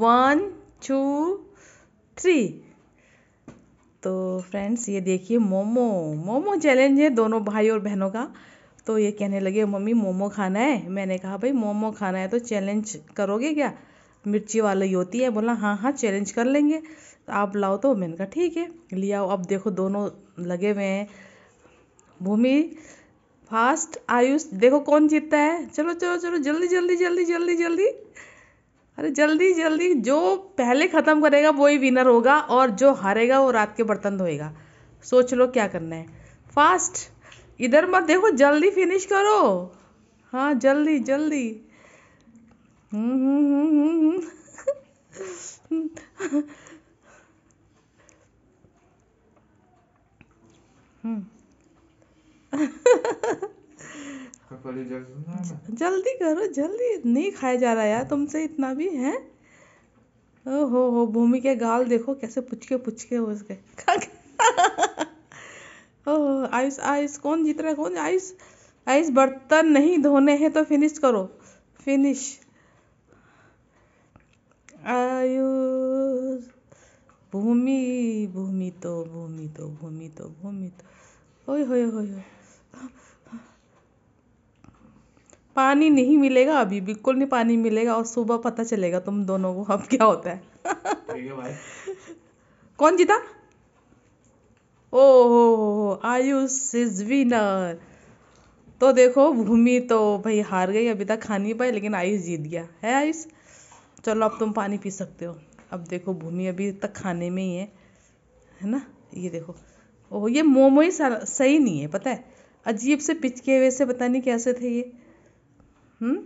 One two three तो friends ये देखिए मोमो मोमो चैलेंज है दोनों भाई और बहनों का तो ये कहने लगे मम्मी मोमो खाना है मैंने कहा भाई मोमो खाना है तो चैलेंज करोगे क्या मिर्ची वाली होती है बोला हाँ हाँ चैलेंज कर लेंगे तो आप लाओ तो मैंने कहा ठीक है लिया अब देखो दोनों लगे हुए हैं भूमि फास्ट आयुष देखो कौन जीतता है चलो चलो चलो जल्दी जल्दी जल्दी जल्दी जल्दी अरे जल्दी जल्दी जो पहले ख़त्म करेगा वही विनर होगा और जो हारेगा वो रात के बर्तन धोएगा सोच लो क्या करना है फास्ट इधर मत देखो जल्दी फिनिश करो हाँ जल्दी जल्दी हम्म, हम्म, हम्म, हम्म वाली जल्दी जल्दी करो जल्दी नहीं खाया जा रहा यार तुमसे इतना भी है हो हो भूमि के गाल देखो कैसे पुचके पुचके हो उसके ओह आयुष आयुष कौन जीत रहा है कौन आयुष आयुष बर्तन नहीं धोने हैं तो फिनिश करो फिनिश आयुष भूमि भूमि तो भूमि तो भूमि तो भूमि तो ओ हो पानी नहीं मिलेगा अभी बिल्कुल नहीं पानी मिलेगा और सुबह पता चलेगा तुम दोनों को अब क्या होता है भाई कौन जीता ओ हो आयुष इज विनर तो देखो भूमि तो भाई हार गई अभी तक खा नहीं पाई लेकिन आयुष जीत गया है आयुष चलो अब तुम पानी पी सकते हो अब देखो भूमि अभी तक खाने में ही है है ना ये देखो ओह ये मोमो ही सही नहीं है पता है अजीब से पिचके हुए से पता नहीं कैसे थे ये हम्म?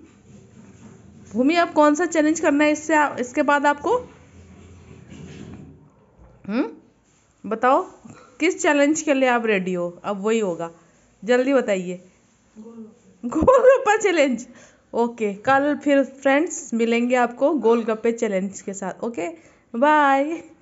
भूमि आप कौन सा चैलेंज करना है इससे इसके बाद आपको हम्म बताओ किस चैलेंज के लिए आप रेडी हो अब वही होगा जल्दी बताइए गोलगप्पा चैलेंज ओके कल फिर फ्रेंड्स मिलेंगे आपको गोलगप्पे चैलेंज के साथ ओके बाय